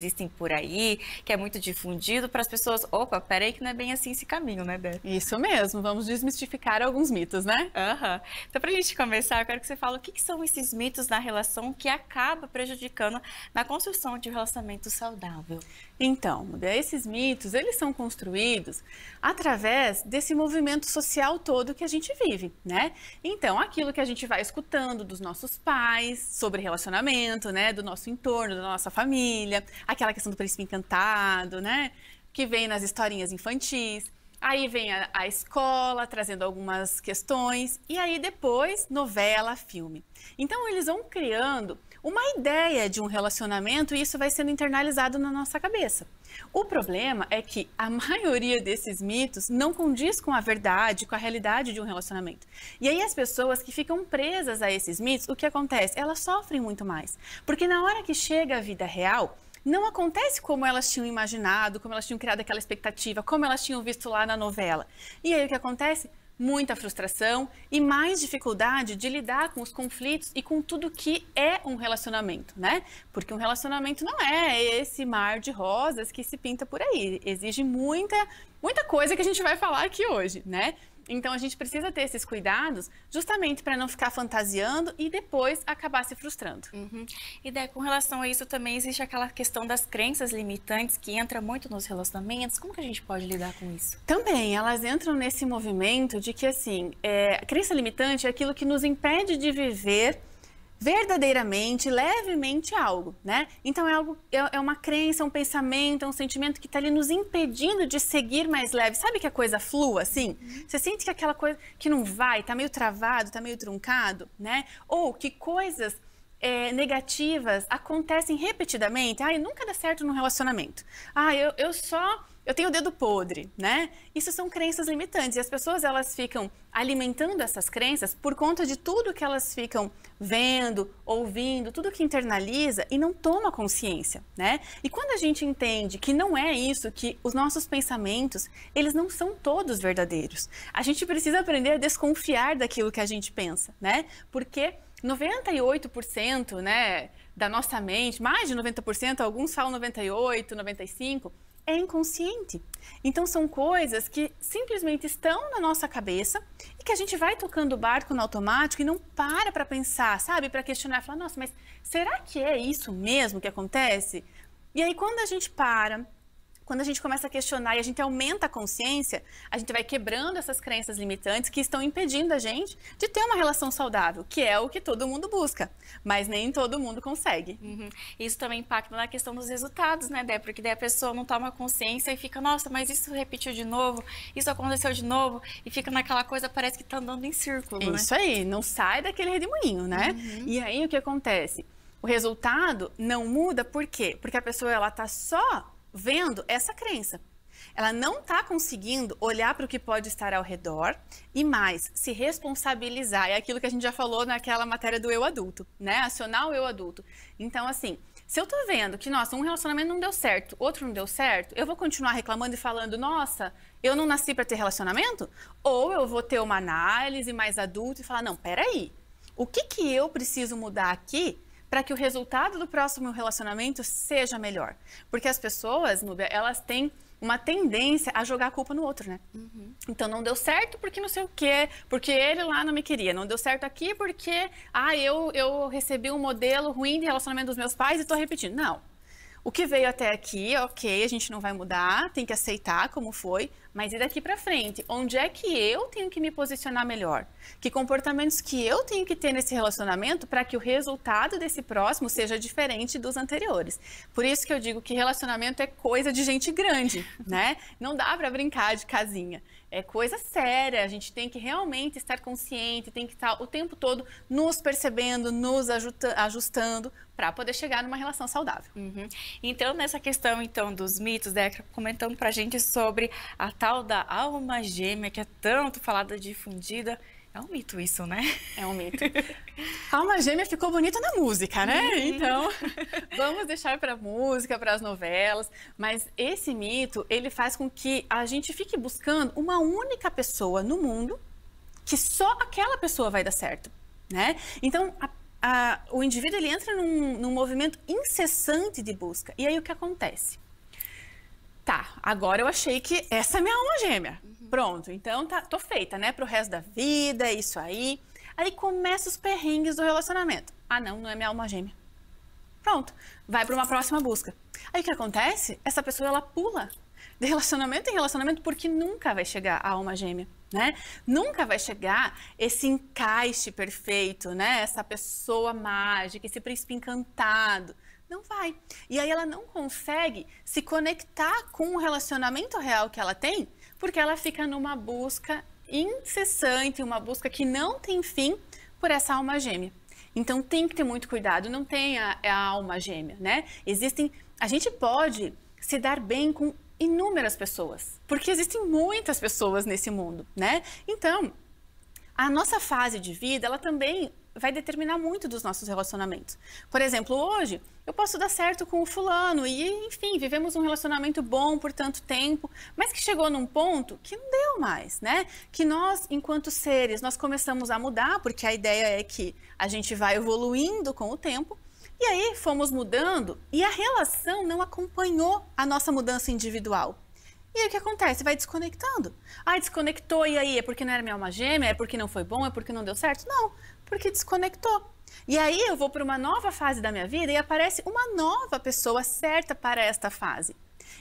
existem por aí, que é muito difundido, para as pessoas, opa, peraí que não é bem assim esse caminho, né, Beth? Isso mesmo, vamos desmistificar alguns mitos, né? Uhum. Então, para a gente começar, eu quero que você fale o que, que, são esses mitos na relação que acaba prejudicando na construção de um relacionamento saudável. Então, né, esses mitos, eles são construídos através desse movimento social todo que a gente vive, né? Então, aquilo que a gente vai escutando dos nossos pais sobre relacionamento, né, do nosso entorno, da nossa família, aquela questão do príncipe encantado, né, que vem nas historinhas infantis. Aí vem a, a, escola trazendo algumas questões e aí depois novela, filme. Então eles vão criando uma ideia de um relacionamento e isso vai sendo internalizado na nossa cabeça. O problema é que a maioria desses mitos não condiz com a verdade, com a realidade de um relacionamento. E aí as pessoas que ficam presas a esses mitos, o que acontece? Elas sofrem muito mais. Porque na hora que chega a vida real, não acontece como elas tinham imaginado, como elas tinham criado aquela expectativa, como elas tinham visto lá na novela. E aí o que acontece? muita frustração e mais dificuldade de lidar com os conflitos e com tudo que é um relacionamento, né? Porque um relacionamento não é esse mar de rosas que se pinta por aí. Exige muita, muita coisa que a gente vai falar aqui hoje, né? Então a gente precisa ter esses cuidados justamente para não ficar fantasiando e depois acabar se frustrando. Uhum. E daí, com relação a isso também existe aquela questão das crenças limitantes que entra muito nos relacionamentos. Como que a gente pode lidar com isso? Também elas entram nesse movimento de que assim, é, crença limitante é aquilo que nos impede de viver verdadeiramente, levemente algo, né? Então é algo, é, é, uma crença, um pensamento, é um sentimento que está ali nos impedindo de seguir mais leve. Sabe que a coisa flua, assim? Uhum. Você sente que aquela coisa que não vai, está meio travado, está meio truncado, né? Ou que coisas é, negativas acontecem repetidamente. Ai, nunca dá certo no relacionamento. Ah, eu, eu só eu tenho o dedo podre, né? Isso são crenças limitantes e as pessoas elas ficam alimentando essas crenças por conta de tudo que elas ficam vendo, ouvindo, tudo que internaliza e não toma consciência, né? E quando a gente entende que não é isso, que os nossos pensamentos, eles não são todos verdadeiros. A gente precisa aprender a desconfiar daquilo que a gente pensa, né? Porque 98%, né, da nossa mente, mais de 90%, alguns falam 98, 95, é inconsciente. Então são coisas que simplesmente estão na nossa cabeça e que a gente vai tocando o barco no automático e não para para pensar, sabe? Para questionar, falar, nossa, mas será que é isso mesmo que acontece? E aí quando a gente para quando a gente começa a questionar e a gente aumenta a consciência, a gente vai quebrando essas crenças limitantes que estão impedindo a gente de ter uma relação saudável, que é o que todo mundo busca, mas nem todo mundo consegue. Uhum. Isso também impacta na questão dos resultados, né, Dé? Porque daí a pessoa não toma consciência e fica, nossa, mas isso repetiu de novo, isso aconteceu de novo, e fica naquela coisa, parece que tá andando em círculo, né? Isso aí, não sai daquele redemoinho, né? Uhum. E aí o que acontece? O resultado não muda por quê? Porque a pessoa ela tá só vendo essa crença. Ela não está conseguindo olhar para o que pode estar ao redor e mais, se responsabilizar. É aquilo que a gente já falou naquela matéria do eu adulto, né? Acionar o eu adulto. Então, assim, se eu tô vendo que, nossa, um relacionamento não deu certo, outro não deu certo, eu vou continuar reclamando e falando, nossa, eu não nasci para ter relacionamento? Ou eu vou ter uma análise mais adulta e falar, não, peraí, o que que eu preciso mudar aqui para que o resultado do próximo relacionamento seja melhor. Porque as pessoas, Núbia, elas têm uma tendência a jogar a culpa no outro, né? Uhum. Então não deu certo porque não sei o quê, porque ele lá não me queria, não deu certo aqui porque ah, eu eu recebi um modelo ruim de relacionamento dos meus pais e estou repetindo. Não. O que veio até aqui, OK, a gente não vai mudar, tem que aceitar como foi, mas e daqui para frente? Onde é que eu tenho que me posicionar melhor? Que comportamentos que eu tenho que ter nesse relacionamento para que o resultado desse próximo seja diferente dos anteriores? Por isso que eu digo que relacionamento é coisa de gente grande, né? Não dá para brincar de casinha é coisa séria. A gente tem que realmente estar consciente, tem que estar o tempo todo nos percebendo, nos ajustando para poder chegar numa relação saudável. Uhum. Então, nessa questão então dos mitos, Deca, né, comentando para a gente sobre a tal da alma gêmea que é tanto falada, difundida. É um mito isso, né? É um mito. Alma gêmea ficou bonita na música, né? Uhum. Então, vamos deixar para música, para as novelas, mas esse mito, ele faz com que a gente fique buscando uma única pessoa no mundo que só aquela pessoa vai dar certo, né? Então, a, a, o indivíduo ele entra num, num movimento incessante de busca. E aí o que acontece? tá, agora eu achei que essa é minha alma gêmea. Uhum. Pronto, então tá, tô feita, né? Pro resto da vida, é isso aí. Aí começa os perrengues do relacionamento. Ah, não, não é minha alma gêmea. Pronto, vai para uma próxima busca. Aí o que acontece? Essa pessoa ela pula de relacionamento em relacionamento porque nunca vai chegar a alma gêmea, né? Nunca vai chegar esse encaixe perfeito, né? Essa pessoa mágica, esse príncipe encantado. Não vai. E aí ela não consegue se conectar com o relacionamento real que ela tem, porque ela fica numa busca incessante, uma busca que não tem fim por essa alma gêmea. Então tem que ter muito cuidado, não tem a, é a alma gêmea, né? Existem. A gente pode se dar bem com inúmeras pessoas, porque existem muitas pessoas nesse mundo, né? Então, a nossa fase de vida, ela também vai determinar muito dos nossos relacionamentos. Por exemplo, hoje eu posso dar certo com o fulano e, enfim, vivemos um relacionamento bom por tanto tempo, mas que chegou num ponto que não deu mais, né? Que nós, enquanto seres, nós começamos a mudar, porque a ideia é que a gente vai evoluindo com o tempo. E aí fomos mudando e a relação não acompanhou a nossa mudança individual. E aí o que acontece? Vai desconectando. Ah, desconectou, e aí? É porque não era minha alma gêmea? É porque não foi bom? É porque não deu certo? Não. Porque desconectou. E aí eu vou para uma nova fase da minha vida e aparece uma nova pessoa certa para esta fase.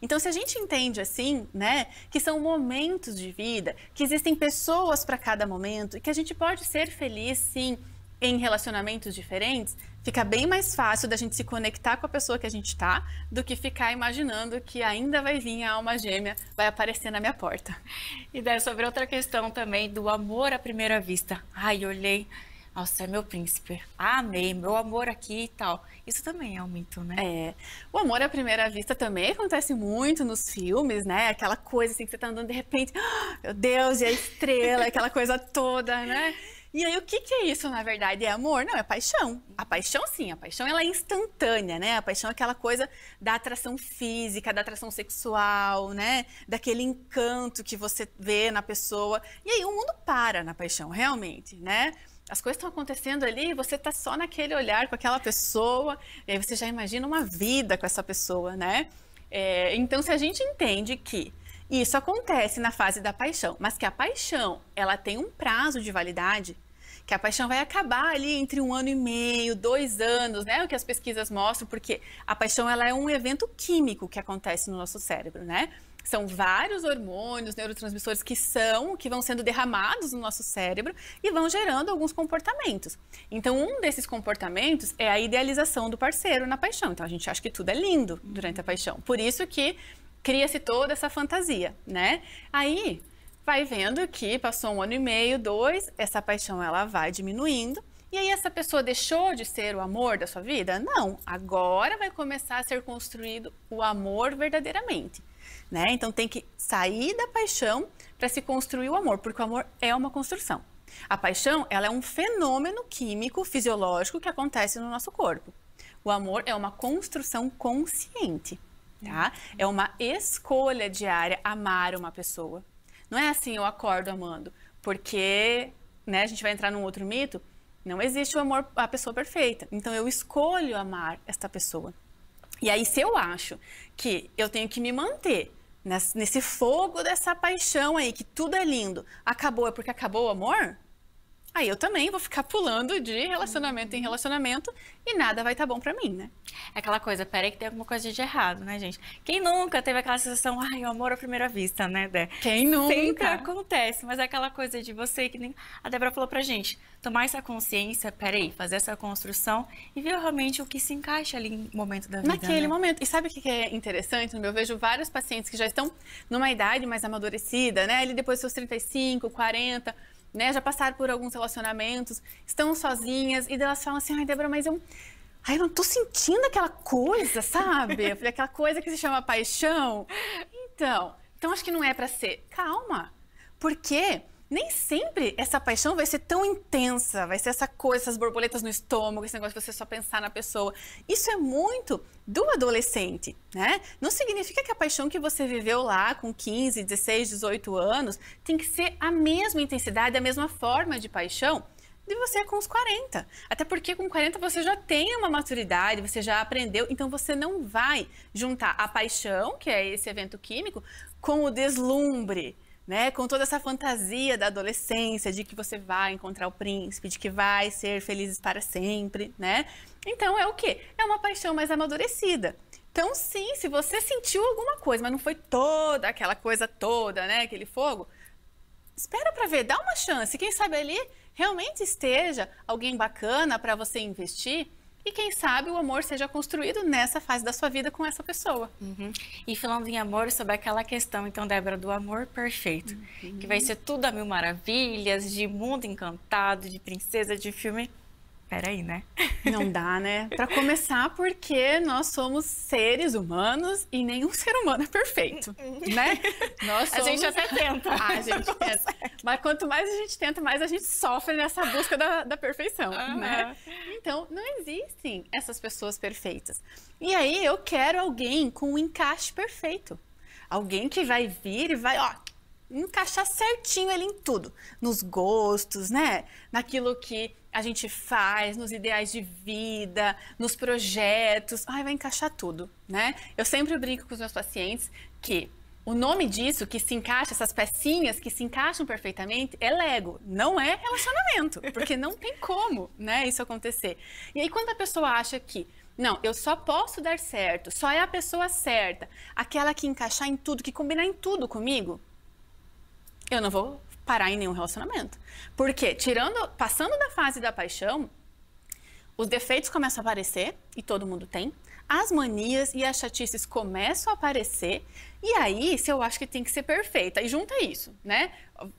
Então, se a gente entende assim, né, que são momentos de vida, que existem pessoas para cada momento e que a gente pode ser feliz, sim, em relacionamentos diferentes, fica bem mais fácil da gente se conectar com a pessoa que a gente está do que ficar imaginando que ainda vai vir a alma gêmea, vai aparecer na minha porta. E daí sobre outra questão também do amor à primeira vista. Ai, olhei nossa, é meu príncipe. Ah, amei, meu amor aqui e tal. Isso também é um mito, né? É. O amor à primeira vista também acontece muito nos filmes, né? Aquela coisa assim que você tá andando de repente, ah, meu Deus, e a estrela, aquela coisa toda, né? E aí, o que, que é isso, na verdade? É amor? Não, é paixão. A paixão, sim, a paixão ela é instantânea, né? A paixão é aquela coisa da atração física, da atração sexual, né? Daquele encanto que você vê na pessoa. E aí, o mundo para na paixão, realmente, né? as coisas estão acontecendo ali e você está só naquele olhar com aquela pessoa, e aí você já imagina uma vida com essa pessoa, né? É, então, se a gente entende que isso acontece na fase da paixão, mas que a paixão ela tem um prazo de validade, que a paixão vai acabar ali entre um ano e meio, dois anos, né? O que as pesquisas mostram, porque a paixão ela é um evento químico que acontece no nosso cérebro, né? São vários hormônios, neurotransmissores que são, que vão sendo derramados no nosso cérebro e vão gerando alguns comportamentos. Então, um desses comportamentos é a idealização do parceiro na paixão. Então, a gente acha que tudo é lindo durante a paixão. Por isso que cria-se toda essa fantasia, né? Aí, vai vendo que passou um ano e meio, dois, essa paixão ela vai diminuindo. E aí essa pessoa deixou de ser o amor da sua vida? Não, agora vai começar a ser construído o amor verdadeiramente né? Então tem que sair da paixão para se construir o amor, porque o amor é uma construção. A paixão, ela é um fenômeno químico, fisiológico que acontece no nosso corpo. O amor é uma construção consciente, tá? É uma escolha diária amar uma pessoa. Não é assim eu acordo amando, porque, né, a gente vai entrar num outro mito, não existe o amor à pessoa perfeita. Então eu escolho amar esta pessoa. E aí, se eu acho que eu tenho que me manter nesse fogo dessa paixão aí, que tudo é lindo, acabou é porque acabou o amor? aí eu também vou ficar pulando de relacionamento em relacionamento e nada vai estar tá bom para mim, né? É aquela coisa, peraí que tem alguma coisa de errado, né, gente? Quem nunca teve aquela sensação, ai, o amor à primeira vista, né, Dé? Quem nunca? Sempre acontece, mas é aquela coisa de você que nem... A Débora falou pra gente, tomar essa consciência, peraí, fazer essa construção e ver realmente o que se encaixa ali no momento da vida. Naquele né? momento. E sabe o que é interessante? Eu vejo vários pacientes que já estão numa idade mais amadurecida, né? Ele depois dos seus 35, 40 né? Já passaram por alguns relacionamentos, estão sozinhas, e elas falam assim, ai, Débora, mas eu. Ai, eu não tô sentindo aquela coisa, sabe? Eu falei, aquela coisa que se chama paixão. Então, então acho que não é para ser. Calma. Porque nem sempre essa paixão vai ser tão intensa, vai ser essa coisa, essas borboletas no estômago, esse negócio de você só pensar na pessoa. Isso é muito do adolescente, né? Não significa que a paixão que você viveu lá com 15, 16, 18 anos tem que ser a mesma intensidade, a mesma forma de paixão de você com os 40. Até porque com 40 você já tem uma maturidade, você já aprendeu, então você não vai juntar a paixão, que é esse evento químico, com o deslumbre né? Com toda essa fantasia da adolescência, de que você vai encontrar o príncipe, de que vai ser felizes para sempre, né? Então é o quê? É uma paixão mais amadurecida. Então, sim, se você sentiu alguma coisa, mas não foi toda aquela coisa toda, né? Aquele fogo, espera para ver, dá uma chance. Quem sabe ali realmente esteja alguém bacana para você investir e quem sabe o amor seja construído nessa fase da sua vida com essa pessoa. Uhum. E falando em amor, sobre aquela questão, então, Débora, do amor perfeito, uhum. que vai ser tudo a mil maravilhas, de mundo encantado, de princesa, de filme peraí, né? Não dá, né? Para começar, porque nós somos seres humanos e nenhum ser humano é perfeito, né? Nós somos... A gente até tenta. Ah, a gente tenta. Mas quanto mais a gente tenta, mais a gente sofre nessa busca da, da perfeição, uhum. né? Então, não existem essas pessoas perfeitas. E aí, eu quero alguém com um encaixe perfeito. Alguém que vai vir e vai, ó, encaixar certinho ele em tudo, nos gostos, né? Naquilo que a gente faz, nos ideais de vida, nos projetos. Ai, vai encaixar tudo, né? Eu sempre brinco com os meus pacientes que o nome disso, que se encaixa, essas pecinhas que se encaixam perfeitamente, é Lego, não é relacionamento, porque não tem como, né, isso acontecer. E aí quando a pessoa acha que não, eu só posso dar certo, só é a pessoa certa, aquela que encaixar em tudo, que combinar em tudo comigo, eu não vou parar em nenhum relacionamento. Porque tirando, passando da fase da paixão, os defeitos começam a aparecer e todo mundo tem. As manias e as chatices começam a aparecer. E aí, se eu acho que tem que ser perfeita, e junta isso, né?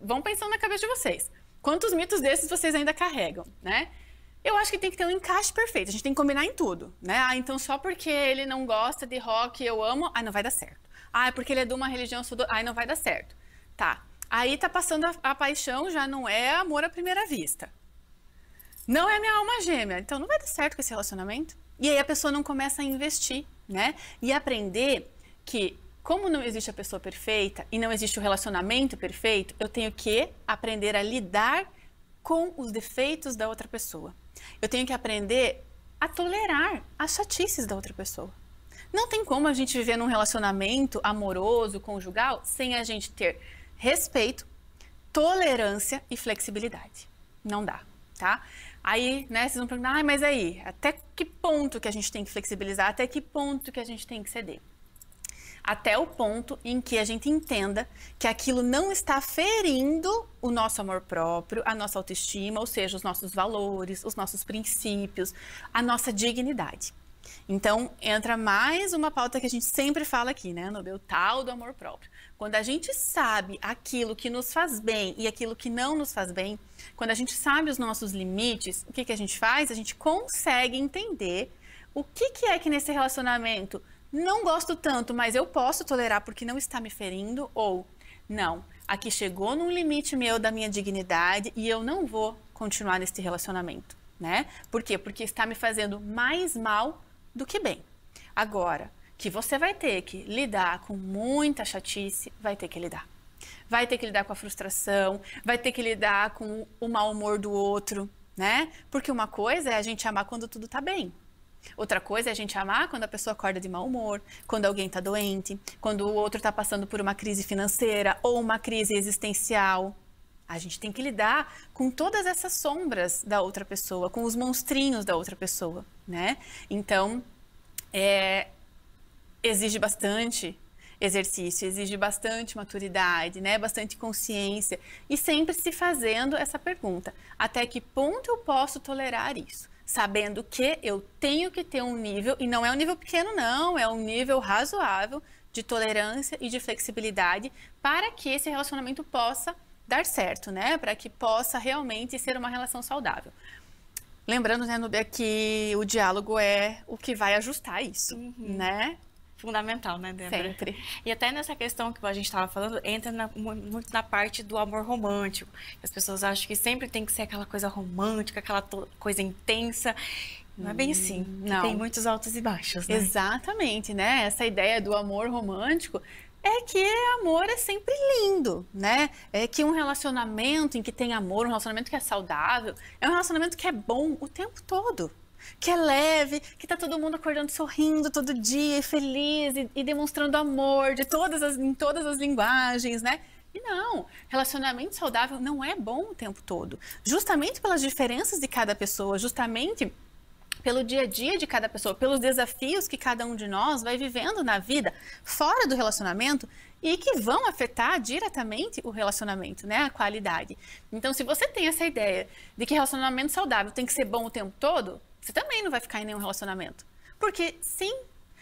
Vão pensando na cabeça de vocês. Quantos mitos desses vocês ainda carregam, né? Eu acho que tem que ter um encaixe perfeito. A gente tem que combinar em tudo, né? Ah, então só porque ele não gosta de rock, eu amo, ah, não vai dar certo. Ah, é porque ele é de uma religião, aí sou do... ah, não vai dar certo. Tá. Aí tá passando a, a paixão, já não é amor à primeira vista. Não é minha alma gêmea, então não vai dar certo com esse relacionamento. E aí a pessoa não começa a investir, né? E aprender que como não existe a pessoa perfeita e não existe o relacionamento perfeito, eu tenho que aprender a lidar com os defeitos da outra pessoa. Eu tenho que aprender a tolerar as chatices da outra pessoa. Não tem como a gente viver num relacionamento amoroso, conjugal, sem a gente ter respeito, tolerância e flexibilidade. Não dá, tá? Aí, né, vocês vão perguntar, ah, mas aí, até que ponto que a gente tem que flexibilizar, até que ponto que a gente tem que ceder? Até o ponto em que a gente entenda que aquilo não está ferindo o nosso amor próprio, a nossa autoestima, ou seja, os nossos valores, os nossos princípios, a nossa dignidade. Então, entra mais uma pauta que a gente sempre fala aqui, né, No O tal do amor próprio. Quando a gente sabe aquilo que nos faz bem e aquilo que não nos faz bem, quando a gente sabe os nossos limites, o que, que a gente faz? A gente consegue entender o que, que é que nesse relacionamento não gosto tanto, mas eu posso tolerar porque não está me ferindo, ou não, aqui chegou num limite meu da minha dignidade e eu não vou continuar nesse relacionamento, né? Por quê? Porque está me fazendo mais mal do que bem. Agora, que você vai ter que lidar com muita chatice, vai ter que lidar. Vai ter que lidar com a frustração, vai ter que lidar com o mau humor do outro, né? Porque uma coisa é a gente amar quando tudo tá bem. Outra coisa é a gente amar quando a pessoa acorda de mau humor, quando alguém tá doente, quando o outro tá passando por uma crise financeira ou uma crise existencial. A gente tem que lidar com todas essas sombras da outra pessoa, com os monstrinhos da outra pessoa, né? Então, é, exige bastante exercício, exige bastante maturidade, né? Bastante consciência e sempre se fazendo essa pergunta: até que ponto eu posso tolerar isso? Sabendo que eu tenho que ter um nível e não é um nível pequeno não, é um nível razoável de tolerância e de flexibilidade para que esse relacionamento possa dar certo, né? Para que possa realmente ser uma relação saudável. Lembrando, né, Nubia, que o diálogo é o que vai ajustar isso, uhum. né? fundamental, né, Débora? Sempre. E até nessa questão que a gente estava falando, entra na, muito na parte do amor romântico. As pessoas acham que sempre tem que ser aquela coisa romântica, aquela coisa intensa. Não é bem hum, assim. Não. Tem muitos altos e baixos, né? Exatamente, né? Essa ideia do amor romântico é que amor é sempre lindo, né? É que um relacionamento em que tem amor, um relacionamento que é saudável, é um relacionamento que é bom o tempo todo que é leve, que tá todo mundo acordando sorrindo todo dia, e feliz e, e demonstrando amor de todas as, em todas as linguagens, né? E não, relacionamento saudável não é bom o tempo todo. Justamente pelas diferenças de cada pessoa, justamente pelo dia a dia de cada pessoa, pelos desafios que cada um de nós vai vivendo na vida, fora do relacionamento e que vão afetar diretamente o relacionamento, né, a qualidade. Então, se você tem essa ideia de que relacionamento saudável tem que ser bom o tempo todo, você também não vai ficar em nenhum relacionamento. Porque, sim,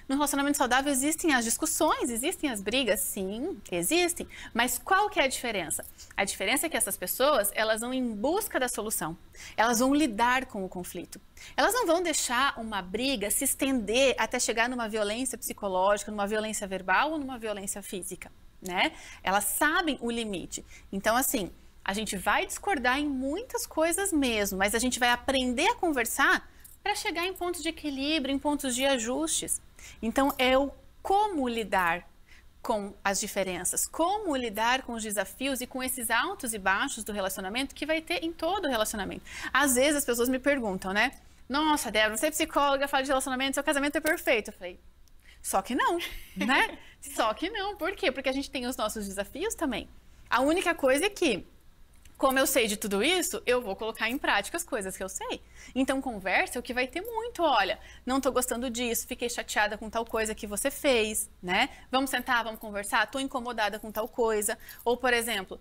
no relacionamento saudável existem as discussões, existem as brigas, sim, existem. Mas qual que é a diferença? A diferença é que essas pessoas, elas vão em busca da solução. Elas vão lidar com o conflito. Elas não vão deixar uma briga se estender até chegar numa violência psicológica, numa violência verbal ou numa violência física, né? Elas sabem o limite. Então, assim, a gente vai discordar em muitas coisas mesmo, mas a gente vai aprender a conversar para chegar em pontos de equilíbrio, em pontos de ajustes. Então, é o como lidar com as diferenças, como lidar com os desafios e com esses altos e baixos do relacionamento que vai ter em todo relacionamento. Às vezes as pessoas me perguntam, né? Nossa, Débora, você é psicóloga, fala de relacionamento, seu casamento é perfeito. Eu falei, só que não, né? só que não. Por quê? Porque a gente tem os nossos desafios também. A única coisa é que como eu sei de tudo isso, eu vou colocar em prática as coisas que eu sei. Então, conversa é o que vai ter muito. Olha, não estou gostando disso, fiquei chateada com tal coisa que você fez, né? Vamos sentar, vamos conversar, estou incomodada com tal coisa. Ou, por exemplo,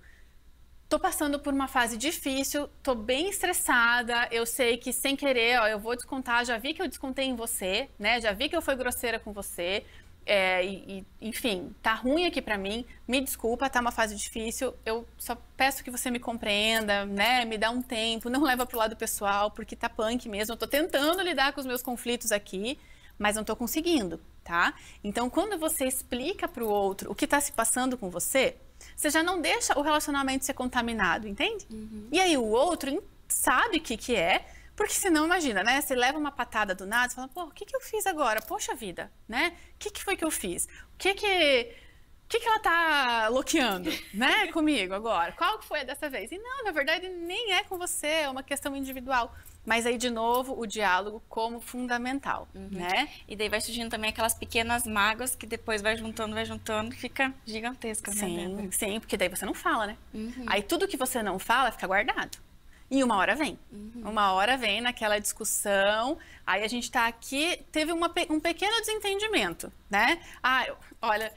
estou passando por uma fase difícil, estou bem estressada, eu sei que sem querer, ó, eu vou descontar, já vi que eu descontei em você, né? Já vi que eu fui grosseira com você, é, e, e, enfim, tá ruim aqui para mim, me desculpa, tá uma fase difícil, eu só peço que você me compreenda, né, me dá um tempo, não leva pro lado pessoal, porque tá punk mesmo, eu tô tentando lidar com os meus conflitos aqui, mas não tô conseguindo, tá? Então, quando você explica pro outro o que tá se passando com você, você já não deixa o relacionamento ser contaminado, entende? Uhum. E aí o outro sabe o que que é, porque senão, imagina, né? Você leva uma patada do nada e fala, pô, o que, que eu fiz agora? Poxa vida, né? O que, que foi que eu fiz? O que que... O que, que ela tá bloqueando, né, comigo agora? Qual que foi dessa vez? E não, na verdade, nem é com você, é uma questão individual. Mas aí, de novo, o diálogo como fundamental, uhum. né? E daí vai surgindo também aquelas pequenas mágoas que depois vai juntando, vai juntando, fica gigantesca. Né, sim, sim, porque daí você não fala, né? Uhum. Aí tudo que você não fala fica guardado. E uma hora vem. Uhum. Uma hora vem naquela discussão. Aí a gente está aqui, teve uma, um pequeno desentendimento, né? Ah, eu, olha,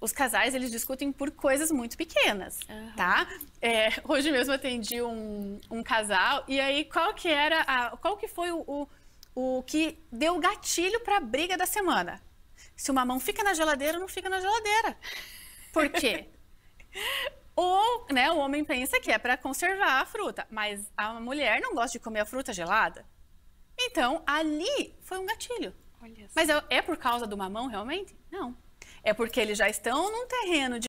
os casais eles discutem por coisas muito pequenas, uhum. tá? É, hoje mesmo atendi um, um, casal e aí qual que era a, qual que foi o, o, o que deu o gatilho para a briga da semana? Se uma mão fica na geladeira não fica na geladeira? Por quê? Ou, né, o homem pensa que é para conservar a fruta, mas a mulher não gosta de comer a fruta gelada. Então, ali foi um gatilho. Mas é, é por causa do mamão, realmente? Não. É porque eles já estão num terreno de